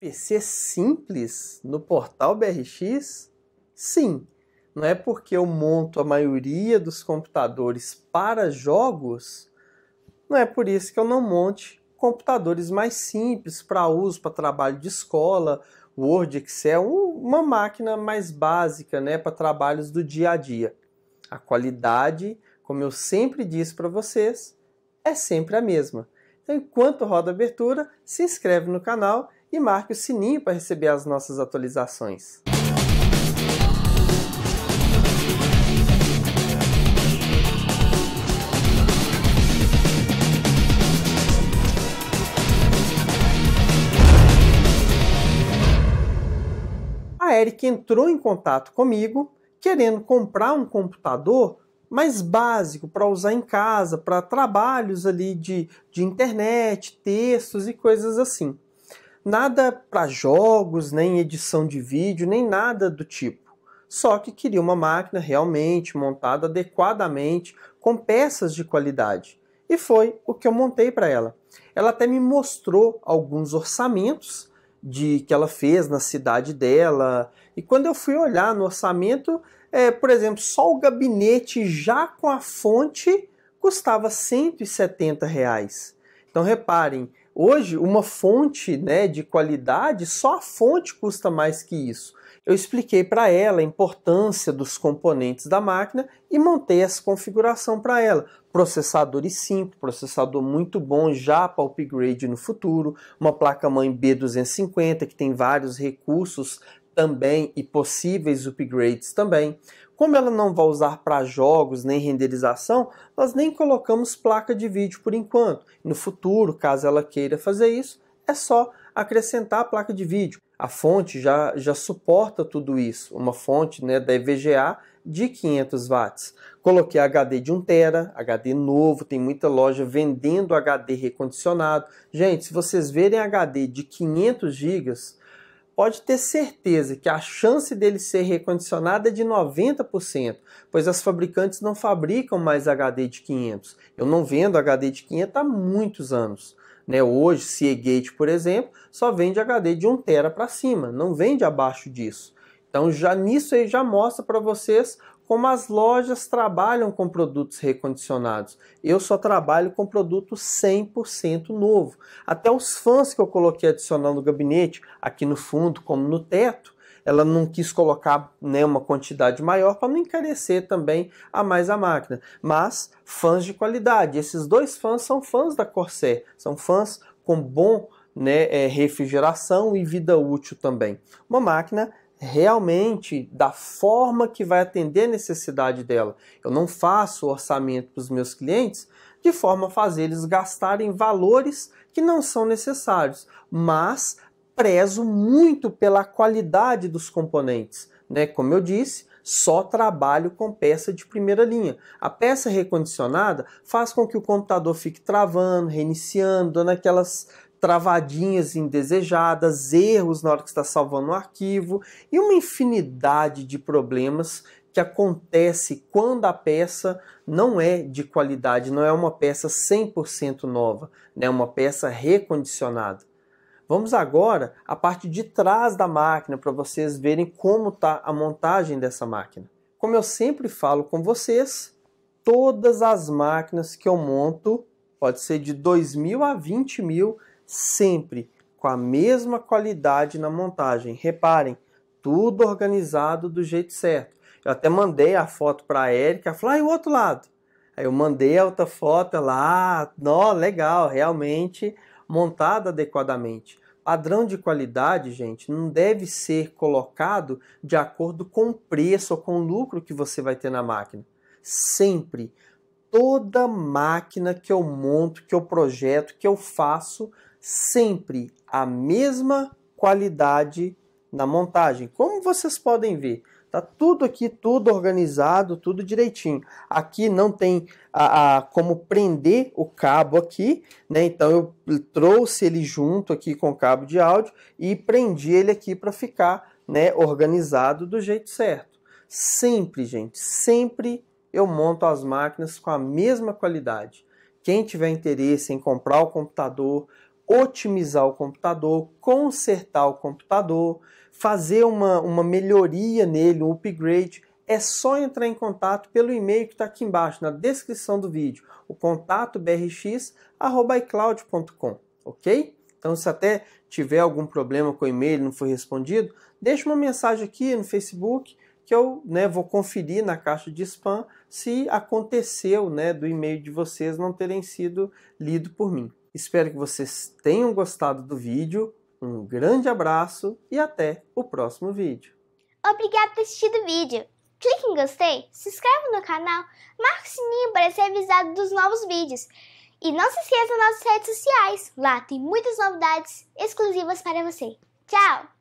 PC simples no portal BRX? Sim. Não é porque eu monto a maioria dos computadores para jogos, não é por isso que eu não monte computadores mais simples para uso, para trabalho de escola, Word, Excel, uma máquina mais básica, né, para trabalhos do dia a dia. A qualidade, como eu sempre disse para vocês, é sempre a mesma. Então, enquanto roda a abertura, se inscreve no canal e marque o sininho para receber as nossas atualizações. A Eric entrou em contato comigo querendo comprar um computador mais básico para usar em casa, para trabalhos ali de, de internet, textos e coisas assim nada para jogos, nem edição de vídeo, nem nada do tipo. Só que queria uma máquina realmente montada adequadamente, com peças de qualidade. E foi o que eu montei para ela. Ela até me mostrou alguns orçamentos de que ela fez na cidade dela. E quando eu fui olhar no orçamento, é, por exemplo, só o gabinete já com a fonte custava 170 reais. Então reparem, Hoje, uma fonte né, de qualidade, só a fonte custa mais que isso. Eu expliquei para ela a importância dos componentes da máquina e montei essa configuração para ela. Processadores 5, processador muito bom já para upgrade no futuro, uma placa-mãe B250 que tem vários recursos também e possíveis upgrades também. Como ela não vai usar para jogos nem renderização, nós nem colocamos placa de vídeo por enquanto. No futuro, caso ela queira fazer isso, é só acrescentar a placa de vídeo. A fonte já, já suporta tudo isso, uma fonte né, da EVGA de 500 watts. Coloquei HD de 1 tera, HD novo, tem muita loja vendendo HD recondicionado. Gente, se vocês verem HD de 500 gigas, pode ter certeza que a chance dele ser recondicionado é de 90%, pois as fabricantes não fabricam mais HD de 500. Eu não vendo HD de 500 há muitos anos. Né? Hoje, Seagate, por exemplo, só vende HD de 1 tera para cima, não vende abaixo disso. Então já nisso aí já mostra para vocês como as lojas trabalham com produtos recondicionados. Eu só trabalho com produto 100% novo. Até os fãs que eu coloquei adicional no gabinete, aqui no fundo como no teto, ela não quis colocar né, uma quantidade maior para não encarecer também a mais a máquina. Mas fãs de qualidade. Esses dois fãs são fãs da Corsair, são fãs com bom né, é, refrigeração e vida útil também. Uma máquina realmente da forma que vai atender a necessidade dela. Eu não faço orçamento para os meus clientes de forma a fazer eles gastarem valores que não são necessários, mas prezo muito pela qualidade dos componentes. Né? Como eu disse, só trabalho com peça de primeira linha. A peça recondicionada faz com que o computador fique travando, reiniciando, dando aquelas travadinhas indesejadas, erros na hora que está salvando o um arquivo e uma infinidade de problemas que acontece quando a peça não é de qualidade, não é uma peça 100% nova, é né? uma peça recondicionada. Vamos agora à parte de trás da máquina para vocês verem como está a montagem dessa máquina. Como eu sempre falo com vocês, todas as máquinas que eu monto, pode ser de 2 mil a 20 mil, sempre com a mesma qualidade na montagem. Reparem, tudo organizado do jeito certo. Eu até mandei a foto para a Erika, falou, ah, e o outro lado? Aí eu mandei a outra foto, lá, ah, legal, realmente montada adequadamente. Padrão de qualidade, gente, não deve ser colocado de acordo com o preço ou com o lucro que você vai ter na máquina. Sempre, toda máquina que eu monto, que eu projeto, que eu faço, sempre a mesma qualidade na montagem. Como vocês podem ver, tá tudo aqui, tudo organizado, tudo direitinho. Aqui não tem a, a, como prender o cabo aqui, né? Então eu trouxe ele junto aqui com o cabo de áudio e prendi ele aqui para ficar, né, organizado do jeito certo. Sempre, gente, sempre eu monto as máquinas com a mesma qualidade. Quem tiver interesse em comprar o computador otimizar o computador, consertar o computador, fazer uma, uma melhoria nele, um upgrade, é só entrar em contato pelo e-mail que está aqui embaixo na descrição do vídeo, o contato brx@icloud.com, ok? Então, se até tiver algum problema com o e-mail não foi respondido, deixe uma mensagem aqui no Facebook que eu né, vou conferir na caixa de spam se aconteceu né, do e-mail de vocês não terem sido lido por mim. Espero que vocês tenham gostado do vídeo. Um grande abraço e até o próximo vídeo. Obrigado por assistir o vídeo. Clique em gostei, se inscreva no canal, marque o sininho para ser avisado dos novos vídeos. E não se esqueça das nossas redes sociais, lá tem muitas novidades exclusivas para você. Tchau!